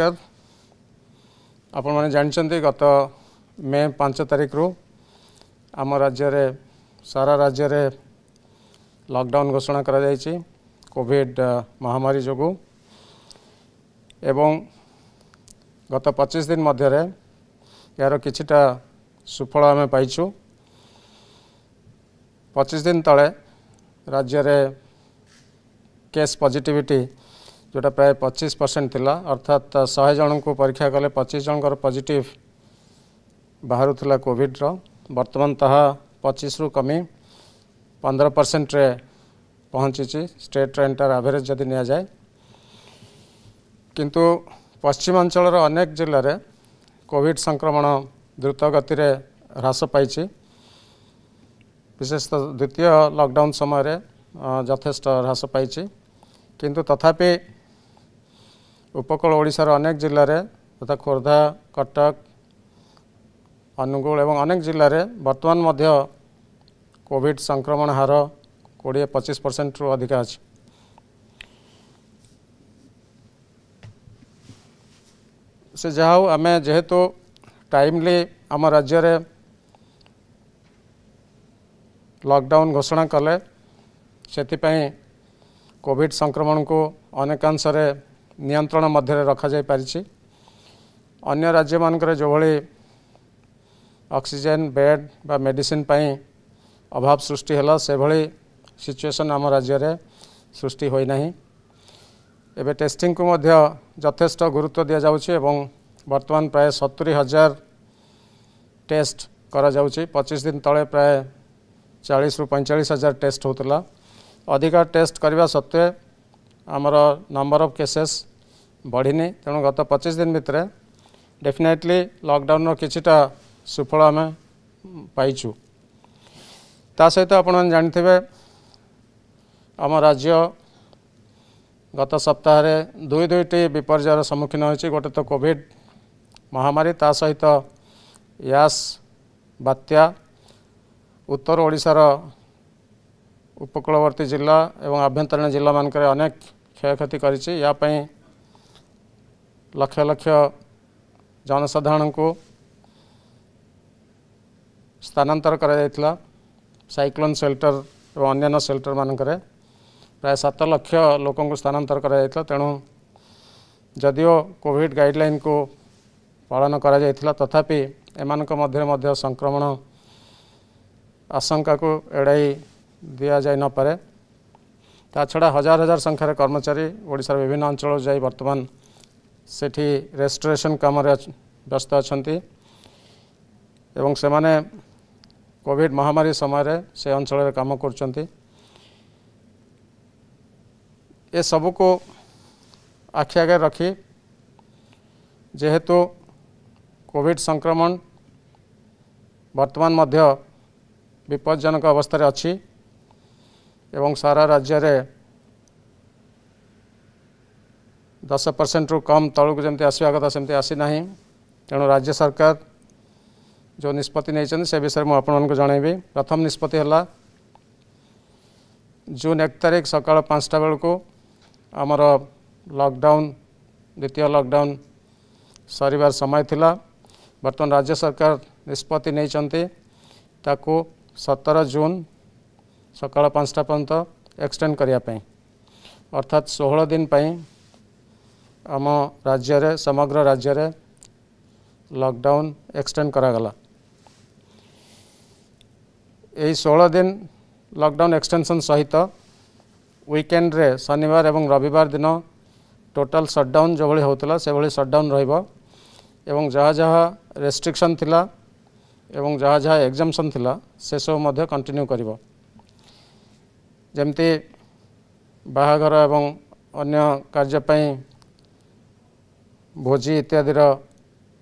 নমস্কার আপনার জাঁচান গত মে পাঁচ তারিখ রু আম রাজ্যের সারা রাজ্যের লকডাউন ঘোষণা করা যাইছি কোভিড মহামারী যোগ এবং গত পঁচিশ দিন মধ্যে এর কিছুটা সুফল আমি পাইছু পঁচিশ দিন তলে রাজ্যের কেস পজিটিভিটি जोटा प्राय पचिश परसेंट थी अर्थात शहे जन को परीक्षा कले पचिश जन पजिट बाहर कॉविड्र बर्तमान ता पचिश रु कमी पंद्रह परसेंट पहुँची स्टेट एंटार आभरेज जदि नि जाए किंतु पश्चिमांचल अनेक जिले कोविड संक्रमण द्रुत गति ह्रास पाई विशेषतः द्वितीय लकडाउन समय जथेष ह्रास पाई किंतु तथापि ଉପକୂଳ ଓଡ଼ିଶାର ଅନେକ ଜିଲ୍ଲାରେ ତଥା ଖୋର୍ଦ୍ଧା କଟକ ଅନୁଗୁଳ ଏବଂ ଅନେକ ଜିଲ୍ଲାରେ ବର୍ତ୍ତମାନ ମଧ୍ୟ କୋଭିଡ଼ ସଂକ୍ରମଣ ହାର କୋଡ଼ିଏ ପଚିଶ ପରସେଣ୍ଟରୁ ଅଧିକା ଅଛି ସେ ଯାହା ହଉ ଆମେ ଯେହେତୁ ଟାଇମଲି ଆମ ରାଜ୍ୟରେ ଲକଡାଉନ୍ ଘୋଷଣା କଲେ ସେଥିପାଇଁ କୋଭିଡ଼ ସଂକ୍ରମଣକୁ ଅନେକାଂଶରେ ନିୟନ୍ତ୍ରଣ ମଧ୍ୟରେ ରଖାଯାଇପାରିଛି ଅନ୍ୟ ରାଜ୍ୟମାନଙ୍କରେ ଯେଉଁଭଳି ଅକ୍ସିଜେନ୍ ବେଡ୍ ବା ମେଡ଼ିସିନ୍ ପାଇଁ ଅଭାବ ସୃଷ୍ଟି ହେଲା ସେଭଳି ସିଚୁଏସନ୍ ଆମ ରାଜ୍ୟରେ ସୃଷ୍ଟି ହୋଇନାହିଁ ଏବେ ଟେଷ୍ଟିଂକୁ ମଧ୍ୟ ଯଥେଷ୍ଟ ଗୁରୁତ୍ୱ ଦିଆଯାଉଛି ଏବଂ ବର୍ତ୍ତମାନ ପ୍ରାୟ ସତୁରି ହଜାର ଟେଷ୍ଟ କରାଯାଉଛି ପଚିଶ ଦିନ ତଳେ ପ୍ରାୟ ଚାଳିଶରୁ ପଇଁଚାଳିଶ ହଜାର ଟେଷ୍ଟ ହେଉଥିଲା ଅଧିକା ଟେଷ୍ଟ କରିବା ସତ୍ତ୍ୱେ ଆମର ନମ୍ବର ଅଫ୍ କେସେସ୍ ବଢ଼ିନି ତେଣୁ ଗତ ପଚିଶ ଦିନ ଭିତରେ ଡେଫିନେଟଲି ଲକଡାଉନର କିଛିଟା ସୁଫଳ ଆମେ ପାଇଛୁ ତା ସହିତ ଆପଣମାନେ ଜାଣିଥିବେ ଆମ ରାଜ୍ୟ ଗତ ସପ୍ତାହରେ ଦୁଇ ଦୁଇଟି ବିପର୍ଯ୍ୟୟର ସମ୍ମୁଖୀନ ହୋଇଛି ଗୋଟେ ତ କୋଭିଡ଼ ମହାମାରୀ ତା ସହିତ ୟାସ୍ ବାତ୍ୟା ଉତ୍ତର ଓଡ଼ିଶାର ଉପକୂଳବର୍ତ୍ତୀ ଜିଲ୍ଲା ଏବଂ ଆଭ୍ୟନ୍ତରୀଣ ଜିଲ୍ଲାମାନଙ୍କରେ ଅନେକ କ୍ଷୟକ୍ଷତି କରିଛି ଏହା ପାଇଁ ଲକ୍ଷ ଲକ୍ଷ ଜନସାଧାରଣଙ୍କୁ ସ୍ଥାନାନ୍ତର କରାଯାଇଥିଲା ସାଇକ୍ଲୋନ୍ ସେଲ୍ଟର ଏବଂ ଅନ୍ୟାନ୍ୟ ସେଲ୍ଟରମାନଙ୍କରେ ପ୍ରାୟ ସାତ ଲକ୍ଷ ଲୋକଙ୍କୁ ସ୍ଥାନାନ୍ତର କରାଯାଇଥିଲା ତେଣୁ ଯଦିଓ କୋଭିଡ଼ ଗାଇଡ଼ଲାଇନ୍କୁ ପାଳନ କରାଯାଇଥିଲା ତଥାପି ଏମାନଙ୍କ ମଧ୍ୟରେ ମଧ୍ୟ ସଂକ୍ରମଣ ଆଶଙ୍କାକୁ ଏଡ଼ାଇ ଦିଆଯାଇ ନପାରେ তা ছড়া হাজার হাজার সংখ্যার কর্মচারী ওড়িশার বিভিন্ন অঞ্চল যাই বর্তমান সেটি রেস্টোরেশন কামরে ব্যস্ত অনেক এবং সেমানে কোভিড মহামারী সময়ের সে অঞ্চলের কাম করছেন এসবুকু আখি আগে রাখি যেহেতু কোভিড সংক্রমণ বর্তমান মধ্য বিপজ্জনক অবস্থায় অছি ଏବଂ ସାରା ରାଜ୍ୟରେ ଦଶ ପରସେଣ୍ଟରୁ କମ୍ ତଳକୁ ଯେମିତି ଆସିବା କଥା ସେମିତି ଆସିନାହିଁ ତେଣୁ ରାଜ୍ୟ ସରକାର ଯେଉଁ ନିଷ୍ପତ୍ତି ନେଇଛନ୍ତି ସେ ବିଷୟରେ ମୁଁ ଆପଣମାନଙ୍କୁ ଜଣାଇବି ପ୍ରଥମ ନିଷ୍ପତ୍ତି ହେଲା ଜୁନ୍ ଏକ ତାରିଖ ସକାଳ ପାଞ୍ଚଟା ବେଳକୁ ଆମର ଲକଡାଉନ୍ ଦ୍ୱିତୀୟ ଲକଡାଉନ୍ ସରିବାର ସମୟ ଥିଲା ବର୍ତ୍ତମାନ ରାଜ୍ୟ ସରକାର ନିଷ୍ପତ୍ତି ନେଇଛନ୍ତି ତାକୁ ସତର ଜୁନ୍ ସକାଳ ପାଞ୍ଚଟା ପର୍ଯ୍ୟନ୍ତ ଏକ୍ସଟେଣ୍ଡ କରିବା ପାଇଁ ଅର୍ଥାତ୍ ଷୋହଳ ଦିନ ପାଇଁ ଆମ ରାଜ୍ୟରେ ସମଗ୍ର ରାଜ୍ୟରେ ଲକଡାଉନ୍ ଏକ୍ସଟେଣ୍ଡ କରାଗଲା ଏହି ଷୋହଳ ଦିନ ଲକଡାଉନ୍ ଏକ୍ସଟେନ୍ସନ୍ ସହିତ ୱିକେଣ୍ଡରେ ଶନିବାର ଏବଂ ରବିବାର ଦିନ ଟୋଟାଲ୍ ସଟ୍ଡାଉନ୍ ଯେଭଳି ହେଉଥିଲା ସେଭଳି ସଟ୍ଡାଉନ୍ ରହିବ ଏବଂ ଯାହା ଯାହା ରେଷ୍ଟ୍ରିକ୍ସନ୍ ଥିଲା ଏବଂ ଯାହା ଯାହା ଏକ୍ଜାମ୍ସନ୍ ଥିଲା ସେସବୁ ମଧ୍ୟ କଣ୍ଟିନ୍ୟୁ କରିବ ଯେମିତି ବାହାଘର ଏବଂ ଅନ୍ୟ କାର୍ଯ୍ୟ ପାଇଁ ଭୋଜି ଇତ୍ୟାଦିର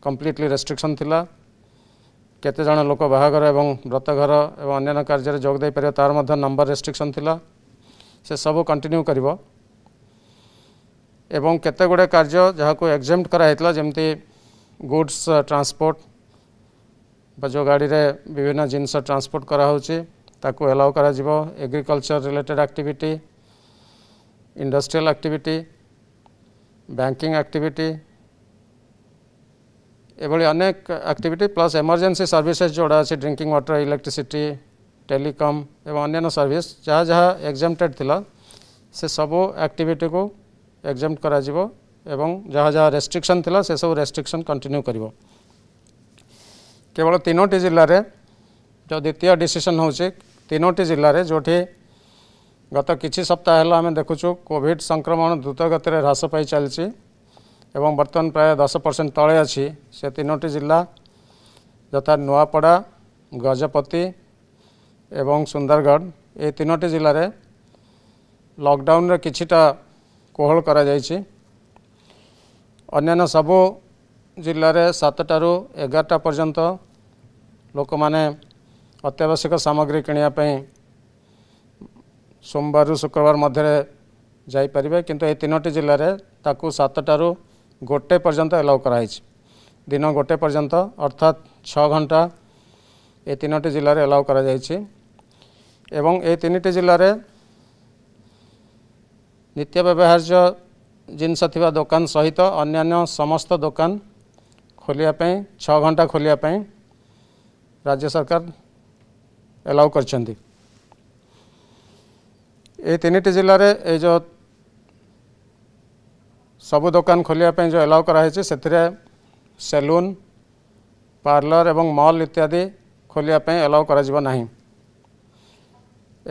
କମ୍ପ୍ଲିଟଲି ରେଷ୍ଟ୍ରିକ୍ସନ୍ ଥିଲା କେତେଜଣ ଲୋକ ବାହାଘର ଏବଂ ବ୍ରତଘର ଏବଂ ଅନ୍ୟାନ୍ୟ କାର୍ଯ୍ୟରେ ଯୋଗ ଦେଇପାରିବ ତା'ର ମଧ୍ୟ ନମ୍ବର ରେଷ୍ଟ୍ରିକ୍ସନ୍ ଥିଲା ସେସବୁ କଣ୍ଟିନ୍ୟୁ କରିବ ଏବଂ କେତେ ଗୁଡ଼ିଏ କାର୍ଯ୍ୟ ଯାହାକୁ ଏକ୍ଜେମ୍ପ୍ଟ କରାହେଇଥିଲା ଯେମିତି ଗୁଡ୍ସ ଟ୍ରାନ୍ସପୋର୍ଟ ବା ଯେଉଁ ଗାଡ଼ିରେ ବିଭିନ୍ନ ଜିନିଷ ଟ୍ରାନ୍ସପୋର୍ଟ କରାହେଉଛି ᱛাকো এলাউ কৰা দিব agriculture related activity industrial activity banking activity এবাৰি अनेक ઍক্টিভিটি প্লাস ইমার্জেন্সি সার্ভিসেস জোড়া আছে ড্রিঙ্কিং ওয়াটার ইলেকট্রিসিটি টেলিকম এবা অন্যান্য সার্ভিস যা যা এক্সাম্প্টেড থিলা সে সব ઍক্টিভিটি কো এক্সাম্প্ট কৰা দিব এবং যা যা রেস্ট্রিকশন থিলা সে সব রেস্ট্রিকশন কন্টিনিউ কৰিব কেৱল 3 টা জিলাৰে जो द्वितीय डिसीजन होनोटी जिले में जोटी गत किसी सप्ताह आम देखु कॉविड संक्रमण द्रुतगति में ह्रास पाई चलती एवं बर्तमान प्राय दस परसेंट तले अच्छी से तीनोटी जिला जता नुआपड़ा गजपति सुंदरगढ़ ये तीनोटी जिले में लकडाउन किटा कोहल कर सबू जिले सतटा रु एगारटा पर्यत लोक मैंने ଅତ୍ୟାବଶ୍ୟକ ସାମଗ୍ରୀ କିଣିବା ପାଇଁ ସୋମବାରରୁ ଶୁକ୍ରବାର ମଧ୍ୟରେ ଯାଇପାରିବେ କିନ୍ତୁ ଏହି ତିନୋଟି ଜିଲ୍ଲାରେ ତାକୁ ସାତଟାରୁ ଗୋଟେ ପର୍ଯ୍ୟନ୍ତ ଏଲାଉ କରାହେଇଛି ଦିନ ଗୋଟେ ପର୍ଯ୍ୟନ୍ତ ଅର୍ଥାତ୍ ଛଅ ଘଣ୍ଟା ଏ ତିନୋଟି ଜିଲ୍ଲାରେ ଏଲାଉ କରାଯାଇଛି ଏବଂ ଏହି ତିନିଟି ଜିଲ୍ଲାରେ ନିତ୍ୟ ବ୍ୟବହାର୍ଯ୍ୟ ଜିନିଷ ଥିବା ଦୋକାନ ସହିତ ଅନ୍ୟାନ୍ୟ ସମସ୍ତ ଦୋକାନ ଖୋଲିବା ପାଇଁ ଛଅ ଘଣ୍ଟା ଖୋଲିବା ପାଇଁ ରାଜ୍ୟ ସରକାର ଏଲାଉ କରିଛନ୍ତି ଏଇ ତିନିଟି ଜିଲ୍ଲାରେ ଏଇ ଯେଉଁ ସବୁ ଦୋକାନ ଖୋଲିବା ପାଇଁ ଯେଉଁ ଏଲାଉ କରାହେଇଛି ସେଥିରେ ସେଲୁନ୍ ପାର୍ଲର ଏବଂ ମଲ୍ ଇତ୍ୟାଦି ଖୋଲିବା ପାଇଁ ଏଲାଉ କରାଯିବ ନାହିଁ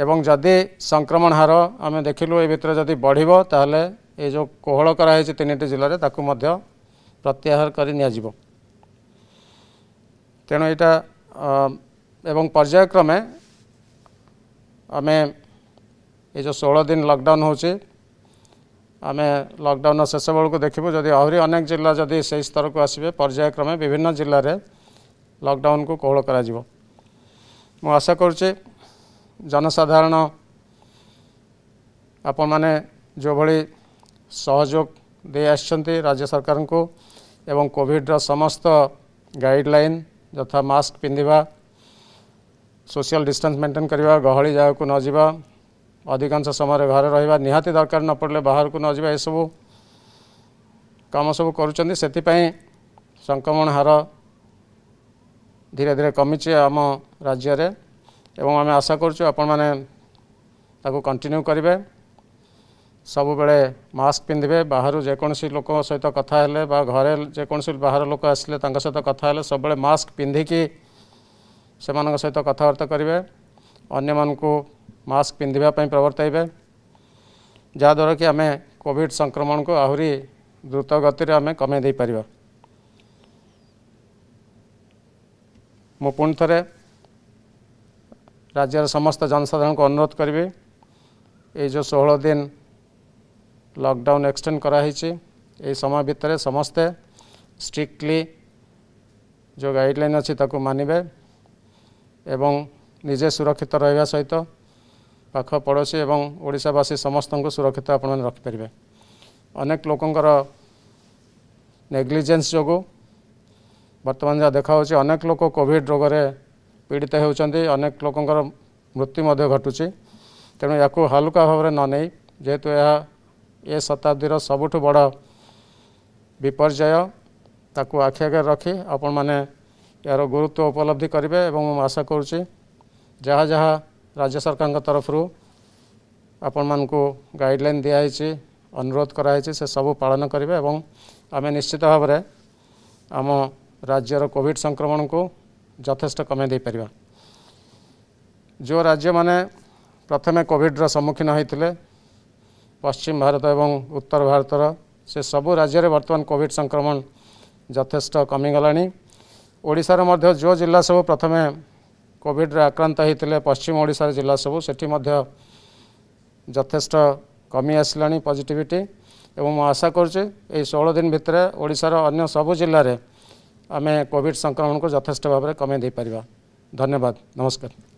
ଏବଂ ଯଦି ସଂକ୍ରମଣ ହାର ଆମେ ଦେଖିଲୁ ଏ ଭିତରେ ଯଦି ବଢ଼ିବ ତାହେଲେ ଏ ଯେଉଁ କୋହଳ କରାହେଇଛି ତିନିଟି ଜିଲ୍ଲାରେ ତାକୁ ମଧ୍ୟ ପ୍ରତ୍ୟାହାର କରି ନିଆଯିବ ତେଣୁ ଏଇଟା এবং পর্যায়ক্রমে আমি এই যে 16 দিন লকডাউন होसे आमे লকডাউনৰ শেষৰ বৰ কো দেখিব যদি আৰু অনেক জিলা যদি সেই স্তৰকো আসিবে পর্যায়ক্রমে বিভিন্ন জিলাৰে লকডাউন কো কোৰা কৰা দিব মই আশা কৰে জনসাধাৰণ आपण মানে যে বঢ়ি সহযোগ দে আছন্তি ৰাজ্য সরকারক আৰু কোভিডৰ समस्त গাইডলাইন যথা মাস্ক পিন্ধিবা सोशल डिस्टेंस मेंटेन करवा गहली जगह को नजा अधिकांश समय घर रहा निहाती दरकार न पड़े बाहर को नजा यह सब कम सब कर संक्रमण हार धीरे धीरे कमी आम राज्य एवं आम आशा करें कंटिन्यू करेंगे सब बेले मस्क पिंधे बाहर जेकोसी लोक सहित कथा घर जेकोसी बाहर लोक आसे सहित कथा सब मस्क पिंधिकी ସେମାନଙ୍କ ସହିତ କଥାବାର୍ତ୍ତା କରିବେ ଅନ୍ୟମାନଙ୍କୁ ମାସ୍କ ପିନ୍ଧିବା ପାଇଁ ପ୍ରବର୍ତ୍ତାଇବେ ଯାହାଦ୍ୱାରା କି ଆମେ କୋଭିଡ଼ ସଂକ୍ରମଣକୁ ଆହୁରି ଦ୍ରୁତ ଗତିରେ ଆମେ କମାଇ ଦେଇପାରିବା ମୁଁ ପୁଣି ଥରେ ରାଜ୍ୟର ସମସ୍ତ ଜନସାଧାରଣଙ୍କୁ ଅନୁରୋଧ କରିବି ଏଇ ଯେଉଁ ଷୋହଳ ଦିନ ଲକଡାଉନ୍ ଏକ୍ସଟେଣ୍ଡ କରାହେଇଛି ଏହି ସମୟ ଭିତରେ ସମସ୍ତେ ଷ୍ଟ୍ରିକ୍ଟଲି ଯେଉଁ ଗାଇଡ଼ଲାଇନ୍ ଅଛି ତାକୁ ମାନିବେ ଏବଂ ନିଜେ ସୁରକ୍ଷିତ ରହିବା ସହିତ ପାଖ ପଡ଼ୋଶୀ ଏବଂ ଓଡ଼ିଶାବାସୀ ସମସ୍ତଙ୍କୁ ସୁରକ୍ଷିତ ଆପଣମାନେ ରଖିପାରିବେ ଅନେକ ଲୋକଙ୍କର ନେଗ୍ଲିଜେନ୍ସ ଯୋଗୁଁ ବର୍ତ୍ତମାନ ଯାହା ଦେଖାହେଉଛି ଅନେକ ଲୋକ କୋଭିଡ଼ ରୋଗରେ ପୀଡ଼ିତ ହେଉଛନ୍ତି ଅନେକ ଲୋକଙ୍କର ମୃତ୍ୟୁ ମଧ୍ୟ ଘଟୁଛି ତେଣୁ ଏହାକୁ ହାଲୁକା ଭାବରେ ନ ନେଇ ଯେହେତୁ ଏହା ଏ ଶତାବ୍ଦୀର ସବୁଠୁ ବଡ଼ ବିପର୍ଯ୍ୟୟ ତାକୁ ଆଖି ଆଗରେ ରଖି ଆପଣମାନେ ଏହାର ଗୁରୁତ୍ୱ ଉପଲବ୍ଧି କରିବେ ଏବଂ ମୁଁ ଆଶା କରୁଛି ଯାହା ଯାହା ରାଜ୍ୟ ସରକାରଙ୍କ ତରଫରୁ ଆପଣମାନଙ୍କୁ ଗାଇଡ଼ଲାଇନ୍ ଦିଆହେଇଛି ଅନୁରୋଧ କରାହେଇଛି ସେ ସବୁ ପାଳନ କରିବେ ଏବଂ ଆମେ ନିଶ୍ଚିତ ଭାବରେ ଆମ ରାଜ୍ୟର କୋଭିଡ଼ ସଂକ୍ରମଣକୁ ଯଥେଷ୍ଟ କମାଇ ଦେଇପାରିବା ଯେଉଁ ରାଜ୍ୟମାନେ ପ୍ରଥମେ କୋଭିଡ଼ର ସମ୍ମୁଖୀନ ହୋଇଥିଲେ ପଶ୍ଚିମ ଭାରତ ଏବଂ ଉତ୍ତର ଭାରତର ସେ ସବୁ ରାଜ୍ୟରେ ବର୍ତ୍ତମାନ କୋଭିଡ଼ ସଂକ୍ରମଣ ଯଥେଷ୍ଟ କମିଗଲାଣି ओडार जो जिला सब प्रथम कॉविड्रे आक्रांत होते पश्चिम ओडार जिला सब से जथेष कमी आस पजिटिटी एवं आशा कर ये षोह दिन भितर ओडार अगर सब जिले में आम कॉविड संक्रमण को जथेष भाव कमे पार धन्यवाद नमस्कार